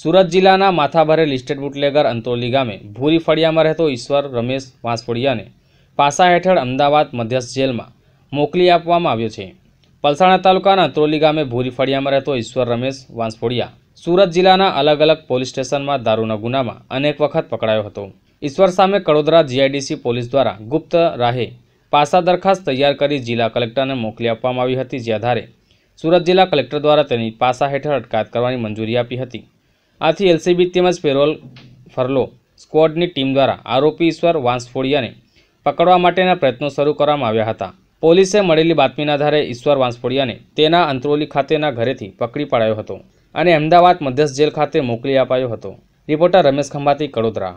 સુરત જિલ્લાના માથાભારે listed bootlegger અંતોલી ગામે ભૂરી ફળિયામાં રહેતો ઈશ્વર રમેશ વાંસફોડિયાને પાસા હેઠળ અમદાવાદ મધ્યસ્થ જેલમાં મોકલી આપવામાં આવ્યો છે પલસાણા તાલુકાના અંતરોલી ગામે ભૂરી ફળિયામાં રહેતો ઈશ્વર રમેશ વાંસફોડિયા સુરત જિલ્લાના અલગ અલગ પોલીસ સ્ટેશનમાં દારૂના ગુનામાં અનેક વખત પકડાયો હતો ઈશ્વર સામે કડોદરા જીઆઈડીસી પોલીસ દ્વારા ગુપ્ત રાહે પાસા દરખાસ્ત તૈયાર કરી જિલ્લા કલેક્ટરને મોકલી આપવામાં આવી હતી જે આધારે સુરત જિલ્લા કલેક્ટર દ્વારા તેની પાસા હેઠળ અટકાયત કરવાની મંજૂરી આપી હતી આથી એલસીબી તેમજ પેરોલ ફરલો સ્કવોડની ટીમ દ્વારા આરોપી ઈશ્વર વાંસફોડિયાને પકડવા માટેના પ્રયત્નો શરૂ કરવામાં આવ્યા હતા પોલીસે મળેલી બાતમીના આધારે ઈશ્વર વાંસફોડિયાને તેના અંત્રોલી ખાતેના ઘરેથી પકડી પડાયો હતો અને અમદાવાદ મધ્યસ્થ જેલ ખાતે મોકલી અપાયો હતો રિપોર્ટર રમેશ ખંભાતી કડોદરા